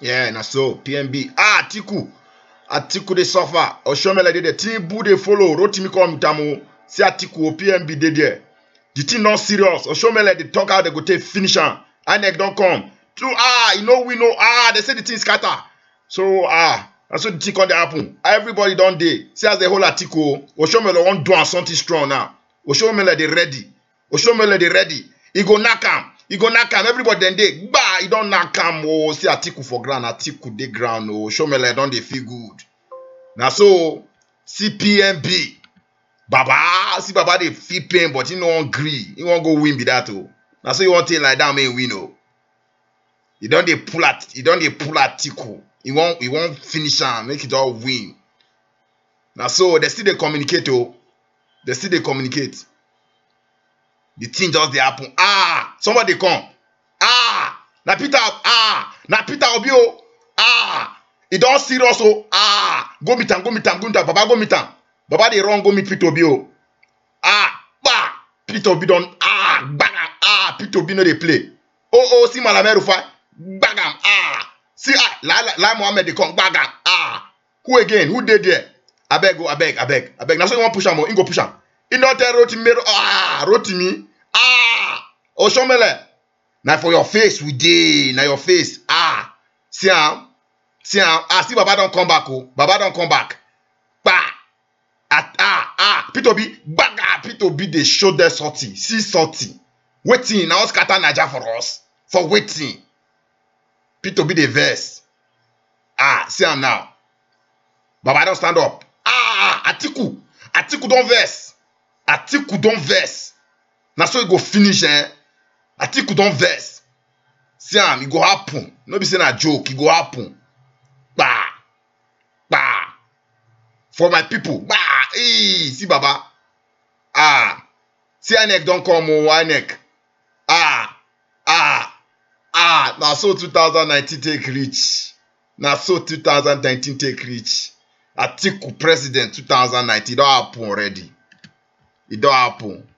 Yeah, na so PNB. Ah, Atiku. Atiku dey suffer. Oshomele dey there. Tinubu dey follow. Rotimi come tamu. See Atiku o PNB dey there. The thing not serious. Oshomele dey talk how they go take finish am. INEC don come. True ah, you know we know ah, they say the thing scatter. So ah, na so the thing come dey happen. Everybody don dey. See as they hold Atiku o. Oshomele wan do am something strong now. Oshomele dey ready. Oshomele dey ready. E go knack am. E go knack am. Everybody dem dey gba ah you don knack am o oh, see atiku for ground atiku dey ground Oh, o shomele don dey feel good na so cpmb baba see baba dey feel pain but he no wan gree he wan go win be that Oh, na so he wan take like that make he win Oh, he don dey pull at he don dey pull atiku he wan he wan finish am make he just win na so dem still dey communicate Oh, dem still dey communicate the thing just dey happen ah somebody come na peter ah na peter obi o ah e don serious o ah go meet am go meet am go meet am baba go meet am baba dey run go meet peter obi o ah kpa peter obi don ah gbagam ah peter obi no dey play oh oh see malam erufai gbagam ah see ah lai lai mohammed dey come gbagam ah who again who dey there abeg o abeg abeg abeg na so you wan push am o im go push am im don tell rotimi ah rotimi ah osomele na for your face we dey na your face ah see am see am ah see baba don come back o oh. baba don come back kpa ah ah ah Peter 2 b gbaga Peter 2 b dey show dem sortie see sortie wetin na us scatter naija for us for wetin Peter 2 b dey vex ah see am now baba don stand up ah atiku atiku don vex atiku don vex na so e go finish eh Atiku don vex. See am, e go happen. No be say na joke, e go happen. Bah. Bah. For my people. Bah. Hey, see baba. Ah. See INEC don come o, INEC. Ah. Ah. Ah. Na so 2019 take reach. Na so 2019 take reach. Atiku president 2019 e don happen already. E don happen.